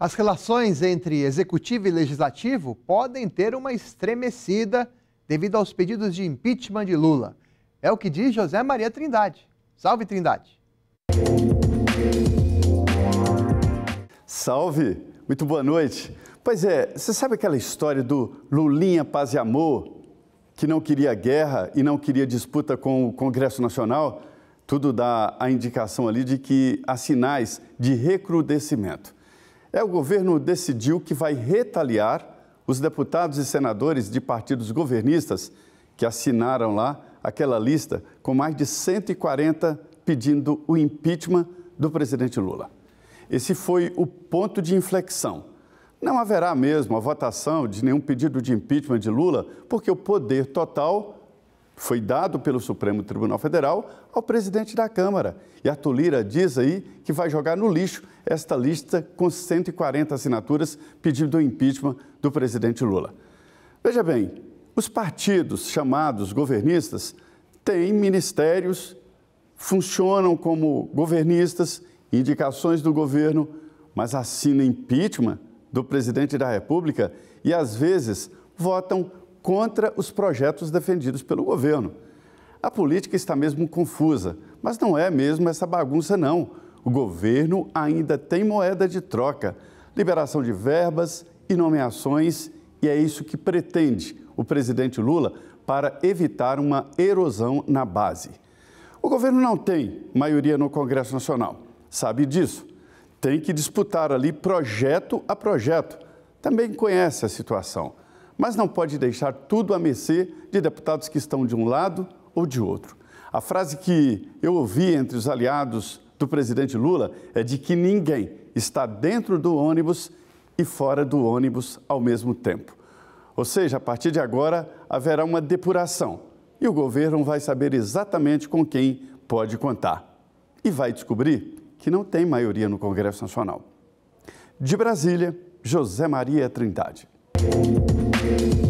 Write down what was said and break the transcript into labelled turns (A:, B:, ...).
A: As relações entre executivo e legislativo podem ter uma estremecida devido aos pedidos de impeachment de Lula. É o que diz José Maria Trindade. Salve, Trindade! Salve! Muito boa noite. Pois é, você sabe aquela história do Lulinha Paz e Amor, que não queria guerra e não queria disputa com o Congresso Nacional? Tudo dá a indicação ali de que há sinais de recrudescimento. É, o governo decidiu que vai retaliar os deputados e senadores de partidos governistas que assinaram lá aquela lista com mais de 140 pedindo o impeachment do presidente Lula. Esse foi o ponto de inflexão. Não haverá mesmo a votação de nenhum pedido de impeachment de Lula, porque o poder total foi dado pelo Supremo Tribunal Federal ao presidente da Câmara. E a Tulira diz aí que vai jogar no lixo esta lista com 140 assinaturas pedindo o impeachment do presidente Lula. Veja bem, os partidos chamados governistas têm ministérios, funcionam como governistas, indicações do governo, mas assinam impeachment do presidente da República e às vezes votam contra os projetos defendidos pelo governo. A política está mesmo confusa, mas não é mesmo essa bagunça, não. O governo ainda tem moeda de troca, liberação de verbas e nomeações, e é isso que pretende o presidente Lula para evitar uma erosão na base. O governo não tem maioria no Congresso Nacional, sabe disso. Tem que disputar ali projeto a projeto. Também conhece a situação mas não pode deixar tudo a mercê de deputados que estão de um lado ou de outro. A frase que eu ouvi entre os aliados do presidente Lula é de que ninguém está dentro do ônibus e fora do ônibus ao mesmo tempo. Ou seja, a partir de agora haverá uma depuração e o governo vai saber exatamente com quem pode contar. E vai descobrir que não tem maioria no Congresso Nacional. De Brasília, José Maria Trindade. thank you.